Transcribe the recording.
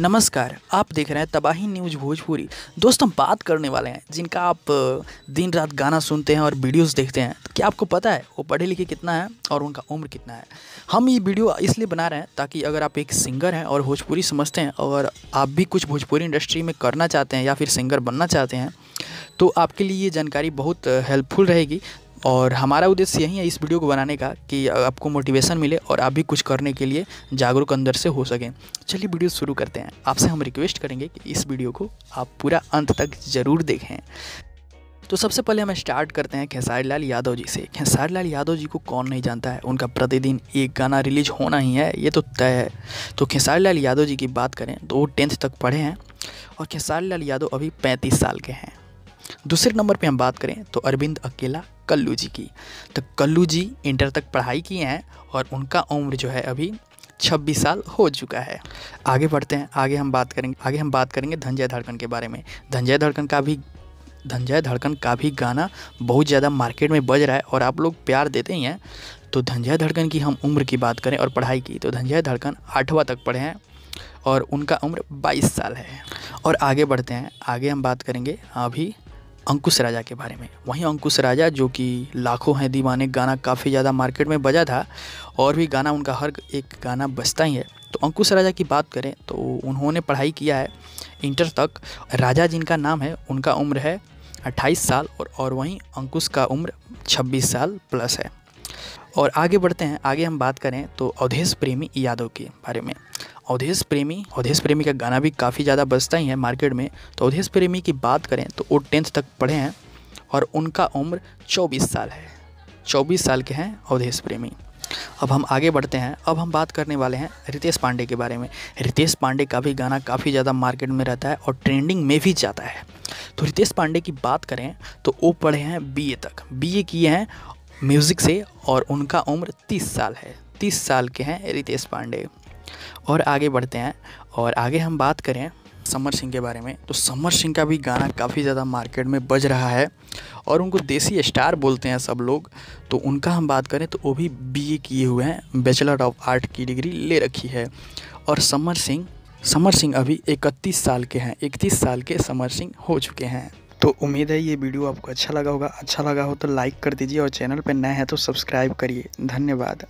नमस्कार आप देख रहे हैं तबाही न्यूज भोजपुरी दोस्तों हम बात करने वाले हैं जिनका आप दिन रात गाना सुनते हैं और वीडियोस देखते हैं तो क्या आपको पता है वो पढ़े लिखे कितना है और उनका उम्र कितना है हम ये वीडियो इसलिए बना रहे हैं ताकि अगर आप एक सिंगर हैं और भोजपुरी समझते हैं और आप भी कुछ भोजपुरी इंडस्ट्री में करना चाहते हैं या फिर सिंगर बनना चाहते हैं तो आपके लिए ये जानकारी बहुत हेल्पफुल रहेगी और हमारा उद्देश्य यही है इस वीडियो को बनाने का कि आपको मोटिवेशन मिले और आप भी कुछ करने के लिए जागरूक अंदर से हो सकें चलिए वीडियो शुरू करते हैं आपसे हम रिक्वेस्ट करेंगे कि इस वीडियो को आप पूरा अंत तक ज़रूर देखें तो सबसे पहले हम स्टार्ट करते हैं खेसारी लाल यादव जी से खेसारी लाल यादव जी को कौन नहीं जानता है उनका प्रतिदिन एक गाना रिलीज होना ही है ये तो तय है तो खेसारी लाल यादव जी की बात करें तो वो टेंथ तक पढ़े हैं और खेसारी लाल यादव अभी पैंतीस साल के हैं दूसरे नंबर पे हम बात करें तो अरविंद अकेला कल्लू जी की तो कल्लू जी इंटर तक पढ़ाई किए हैं और उनका उम्र जो है अभी छब्बीस साल हो चुका है आगे बढ़ते हैं आगे हम बात करेंगे आगे हम बात करेंगे धनजय धड़कन के बारे में धनजय धड़कन का भी धनजय धड़कन का भी गाना बहुत ज़्यादा मार्केट में बज रहा है और आप लोग प्यार देते ही हैं तो धनजय धड़कन की हम उम्र की बात करें और पढ़ाई की तो धनजय धड़कन आठवां तक पढ़े हैं और उनका उम्र 22 साल है और आगे बढ़ते हैं आगे हम बात करेंगे अभी अंकुश राजा के बारे में वहीं अंकुश राजा जो कि लाखों हैं दीवाने गाना काफ़ी ज़्यादा मार्केट में बजा था और भी गाना उनका हर एक गाना बजता ही है तो अंकुश राजा की बात करें तो उन्होंने पढ़ाई किया है इंटर तक राजा जिनका नाम है उनका उम्र है 28 साल और और वहीं अंकुश का उम्र 26 साल प्लस है और आगे बढ़ते हैं आगे हम बात करें तो अवधेश प्रेमी यादव के बारे में अवधेश प्रेमी अवधेश प्रेमी का गाना भी काफ़ी ज़्यादा बजता ही है मार्केट में तो अवधेश प्रेमी की बात करें तो वो टेंथ तक पढ़े हैं और उनका उम्र चौबीस साल है चौबीस साल के हैं अवधेश प्रेमी अब हम आगे बढ़ते हैं अब हम बात करने वाले हैं रितेश पांडे के बारे में रितेश पांडे का भी गाना काफ़ी ज़्यादा मार्केट में रहता है और ट्रेंडिंग में भी जाता है तो रितेश पांडे की बात करें तो वो पढ़े हैं बीए तक बीए किए हैं म्यूज़िक से और उनका उम्र तीस साल है तीस साल के हैं रितेश पांडे और आगे बढ़ते हैं और आगे हम बात करें समर सिंह के बारे में तो समर सिंह का भी गाना काफ़ी ज़्यादा मार्केट में बज रहा है और उनको देसी स्टार बोलते हैं सब लोग तो उनका हम बात करें तो वो भी बीए किए हुए हैं बैचलर ऑफ आर्ट की डिग्री ले रखी है और समर सिंह समर सिंह अभी इकतीस साल के हैं इकतीस साल के समर सिंह हो चुके हैं तो उम्मीद है ये वीडियो आपको अच्छा लगा होगा अच्छा लगा हो तो लाइक कर दीजिए और चैनल पर नए हैं तो सब्सक्राइब करिए धन्यवाद